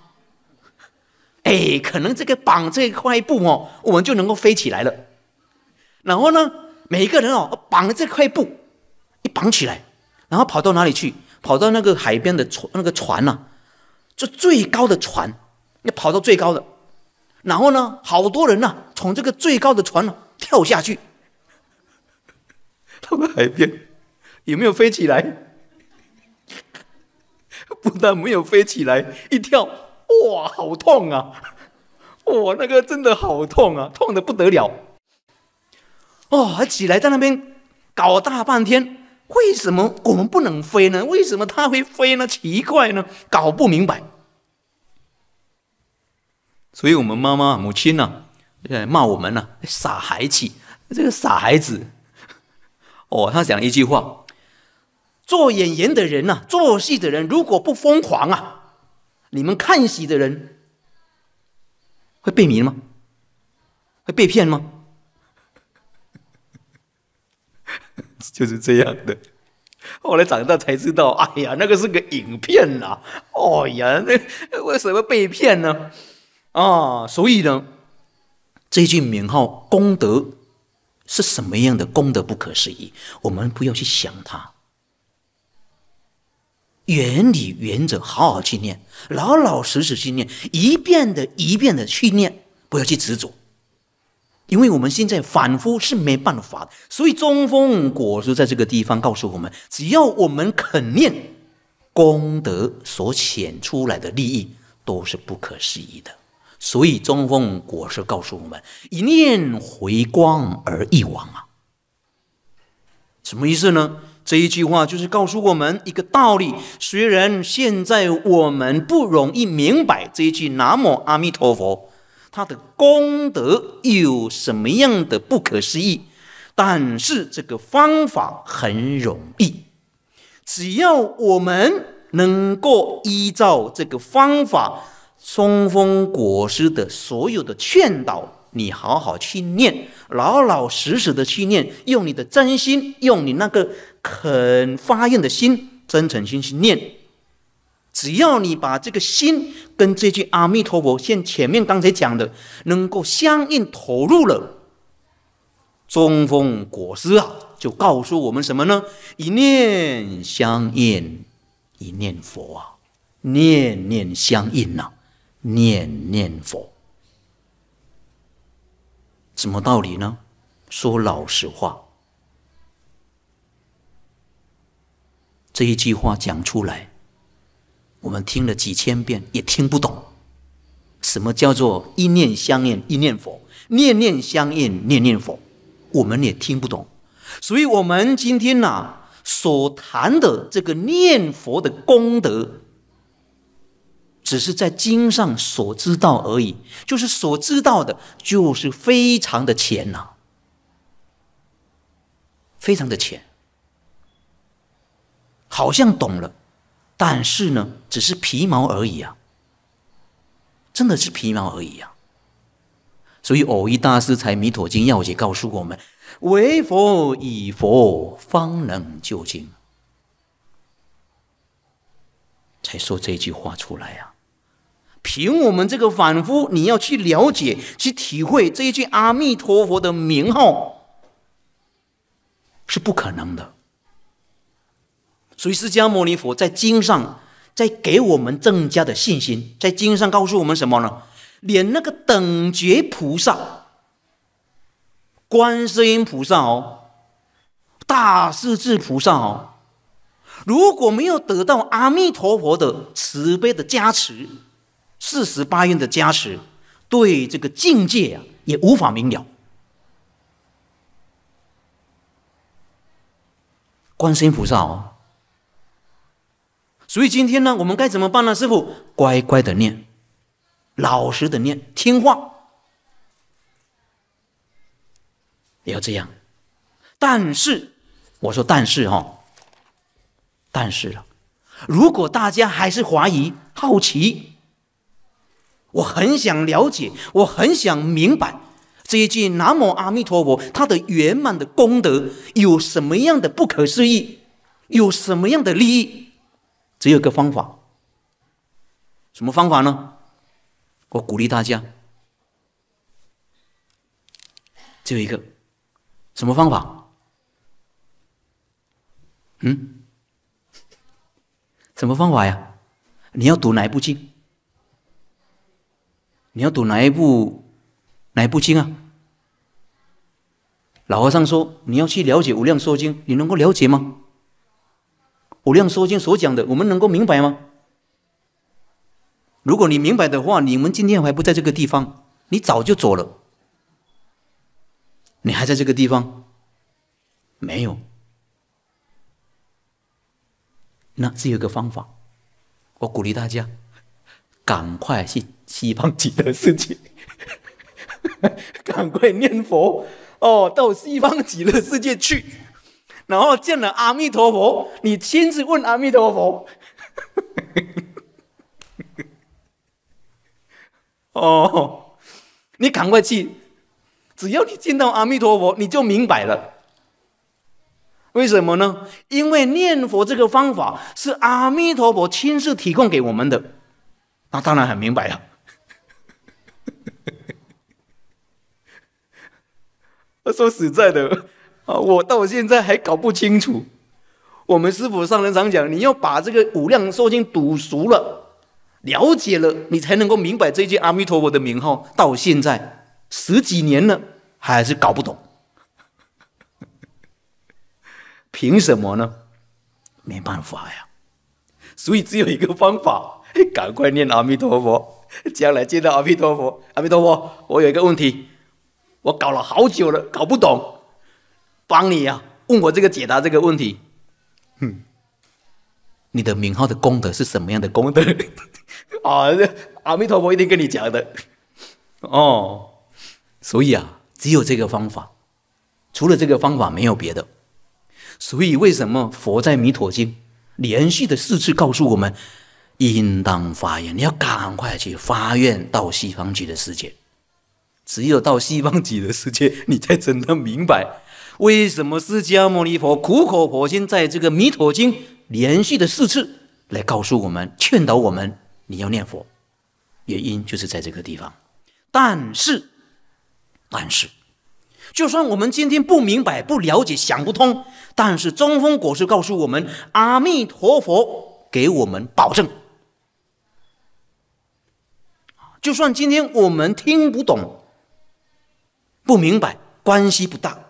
哎，可能这个绑这块布哦，我们就能够飞起来了。然后呢，每一个人哦，绑这块布，一绑起来，然后跑到哪里去？跑到那个海边的船，那个船呐，就最高的船，要跑到最高的，然后呢，好多人啊，从这个最高的船呢跳下去，到个海边，有没有飞起来，不但没有飞起来，一跳，哇，好痛啊！哇，那个真的好痛啊，痛的不得了。哦，还起来在那边搞大半天，为什么我们不能飞呢？为什么他会飞呢？奇怪呢，搞不明白。所以我们妈妈、母亲呢，来骂我们呢，傻孩子，这个傻孩子。哦，他讲一句话：做演员的人呐，做戏的人，如果不疯狂啊，你们看戏的人会被迷吗？会被骗吗？就是这样的，后来长大才知道，哎呀，那个是个影片呐，哎呀，那为什么被骗呢？啊，所以呢，这句名号功德是什么样的功德不可思议，我们不要去想它，原理原则好好去念，老老实实去念，一遍的一遍的去念，不要去执着。因为我们现在反复是没办法的，所以中风果实在这个地方告诉我们：只要我们肯念功德，所显出来的利益都是不可思议的。所以中风果实告诉我们：一念回光而一往啊，什么意思呢？这一句话就是告诉我们一个道理。虽然现在我们不容易明白这一句“南无阿弥陀佛”。他的功德有什么样的不可思议？但是这个方法很容易，只要我们能够依照这个方法，松风果师的所有的劝导，你好好去念，老老实实的去念，用你的真心，用你那个肯发愿的心，真诚心去念。只要你把这个心跟这句阿弥陀佛，像前面刚才讲的，能够相应投入了，中风果师啊，就告诉我们什么呢？一念相应，一念佛啊，念念相应呐，念念佛。什么道理呢？说老实话，这一句话讲出来。我们听了几千遍也听不懂，什么叫做一念相应一念佛，念念相应念念佛，我们也听不懂。所以，我们今天呢所谈的这个念佛的功德，只是在经上所知道而已，就是所知道的，就是非常的浅呐，非常的浅，好像懂了。但是呢，只是皮毛而已啊！真的是皮毛而已啊！所以，偶一大师才《弥陀经要解》告诉我们：“为佛以佛方能救经”，才说这句话出来呀。凭我们这个凡夫，你要去了解、去体会这一句阿弥陀佛的名号，是不可能的。所以，释迦牟尼佛在经上在给我们增加的信心，在经上告诉我们什么呢？连那个等觉菩萨，观世音菩萨哦，大势至菩萨哦，如果没有得到阿弥陀佛的慈悲的加持，四十八愿的加持，对这个境界呀，也无法明了。观世音菩萨哦。所以今天呢，我们该怎么办呢？师傅，乖乖的念，老实的念，听话要这样。但是，我说，但是哈，但是啊，如果大家还是怀疑、好奇，我很想了解，我很想明白这一句“南无阿弥陀佛”他的圆满的功德有什么样的不可思议，有什么样的利益。只有一个方法，什么方法呢？我鼓励大家，只有一个，什么方法？嗯，什么方法呀？你要读哪一部经？你要读哪一部哪一部经啊？老和尚说，你要去了解《无量寿经》，你能够了解吗？五量说经所讲的，我们能够明白吗？如果你明白的话，你们今天还不在这个地方，你早就走了。你还在这个地方，没有？那只有一个方法，我鼓励大家，赶快去西方极乐世界，赶快念佛哦，到西方极乐世界去。然后见了阿弥陀佛，你亲自问阿弥陀佛。哦，你赶快去，只要你见到阿弥陀佛，你就明白了。为什么呢？因为念佛这个方法是阿弥陀佛亲自提供给我们的，那当然很明白了。说实在的。啊，我到现在还搞不清楚。我们师傅上人常讲，你要把这个《五量寿经》读熟了、了解了，你才能够明白这句阿弥陀佛的名号。到现在十几年了，还是搞不懂。凭什么呢？没办法呀。所以只有一个方法，赶快念阿弥陀佛，将来见到阿弥陀佛。阿弥陀佛，我有一个问题，我搞了好久了，搞不懂。帮你啊！问我这个解答这个问题，嗯，你的名号的功德是什么样的功德？啊，阿弥陀佛一定跟你讲的哦。所以啊，只有这个方法，除了这个方法没有别的。所以为什么佛在弥陀经连续的四次告诉我们应当发愿？你要赶快去发愿到西方极的世界。只有到西方极的世界，你才真的明白。为什么释迦牟尼佛苦口婆心在这个《弥陀经》连续的四次来告诉我们、劝导我们你要念佛？原因就是在这个地方。但是，但是，就算我们今天不明白、不了解、想不通，但是中风果实告诉我们，阿弥陀佛给我们保证，就算今天我们听不懂、不明白，关系不大。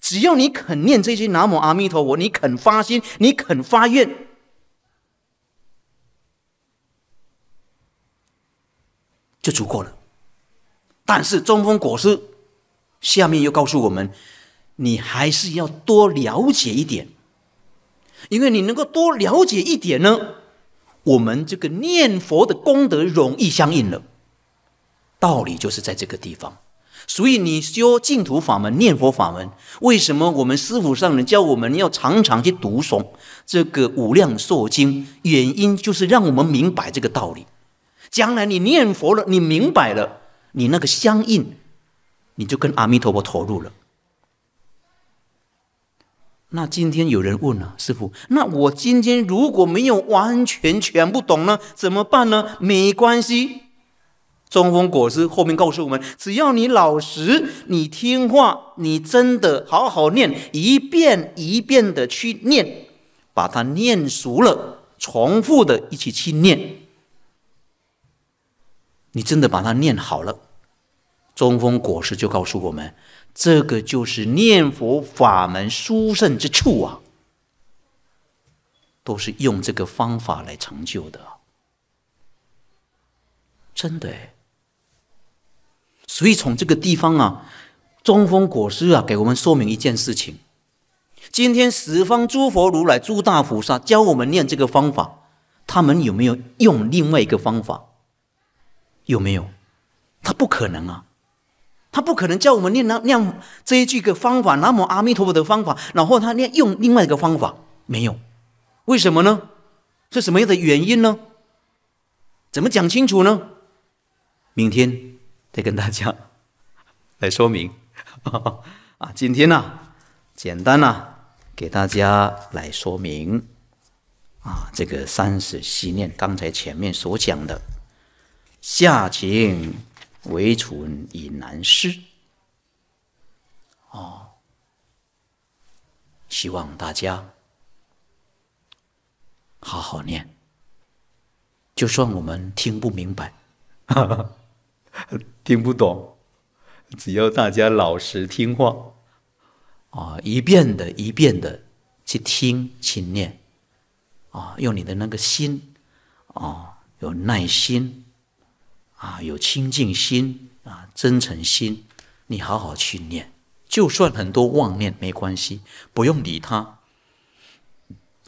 只要你肯念这些“南无阿弥陀佛”，你肯发心，你肯发愿，就足够了。但是中峰果师下面又告诉我们，你还是要多了解一点，因为你能够多了解一点呢，我们这个念佛的功德容易相应了。道理就是在这个地方。所以你修净土法门、念佛法门，为什么我们师父上人教我们要常常去读诵这个《无量寿经》？原因就是让我们明白这个道理。将来你念佛了，你明白了，你那个相应，你就跟阿弥陀佛投入了。那今天有人问了，师傅，那我今天如果没有完全全部懂呢，怎么办呢？没关系。中风果实后面告诉我们：只要你老实，你听话，你真的好好念，一遍一遍的去念，把它念熟了，重复的一起去念，你真的把它念好了，中风果实就告诉我们，这个就是念佛法门殊胜之处啊，都是用这个方法来成就的，真的。所以从这个地方啊，中风果师啊，给我们说明一件事情：今天十方诸佛如来、诸大菩萨教我们念这个方法，他们有没有用另外一个方法？有没有？他不可能啊，他不可能叫我们念那念这一句个方法“南无阿弥陀佛”的方法，然后他念用另外一个方法，没有。为什么呢？是什么样的原因呢？怎么讲清楚呢？明天。再跟大家 来说明 啊！今天呢，简单呢，给大家来说明啊，这个三十息念，刚才前面所讲的下情为存以难施哦，希望大家好好念，就算我们听不明白。哈哈。听不懂，只要大家老实听话，啊，一遍的，一遍的去听去念，啊，用你的那个心，啊，有耐心，啊，有清净心，啊，真诚心，你好好去念，就算很多妄念没关系，不用理他，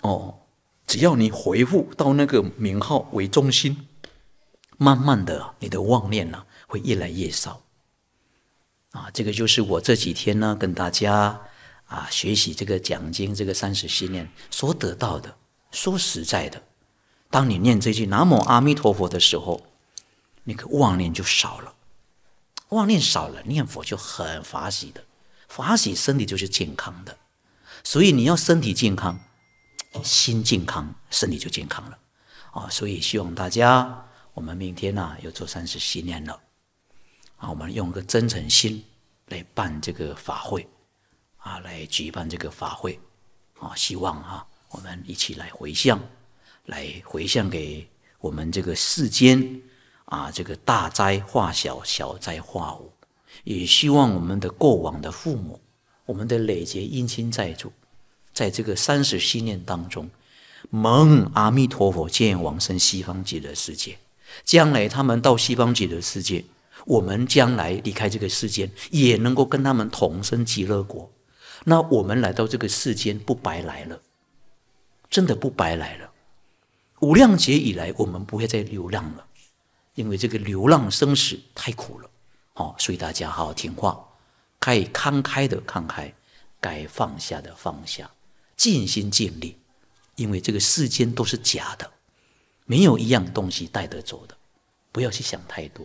哦，只要你回复到那个名号为中心，慢慢的，你的妄念呢？会越来越少，啊，这个就是我这几天呢跟大家啊学习这个讲经这个三十系念所得到的。说实在的，当你念这句南无阿弥陀佛的时候，那个妄念就少了，妄念少了，念佛就很法喜的，法喜身体就是健康的，所以你要身体健康，心健康，身体就健康了啊。所以希望大家，我们明天呢要做三十系念了。啊，我们用个真诚心来办这个法会，啊，来举办这个法会，啊，希望啊，我们一起来回向，来回向给我们这个世间，啊，这个大灾化小，小灾化无，也希望我们的过往的父母，我们的累劫姻亲债主，在这个三十信念当中，蒙阿弥陀佛见往生西方极乐世界，将来他们到西方极乐世界。我们将来离开这个世间，也能够跟他们同生极乐国。那我们来到这个世间不白来了，真的不白来了。无量劫以来，我们不会再流浪了，因为这个流浪生死太苦了。好，所以大家好好听话，该慷慨的慷慨，该放下的放下，尽心尽力，因为这个世间都是假的，没有一样东西带得走的，不要去想太多。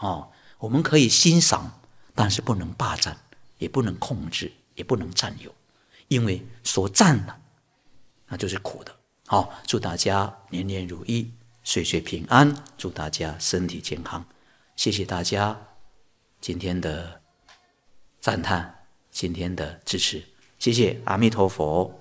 哦，我们可以欣赏，但是不能霸占，也不能控制，也不能占有，因为所占的，那就是苦的。好，祝大家年年如意，岁岁平安，祝大家身体健康，谢谢大家今天的赞叹，今天的支持，谢谢阿弥陀佛。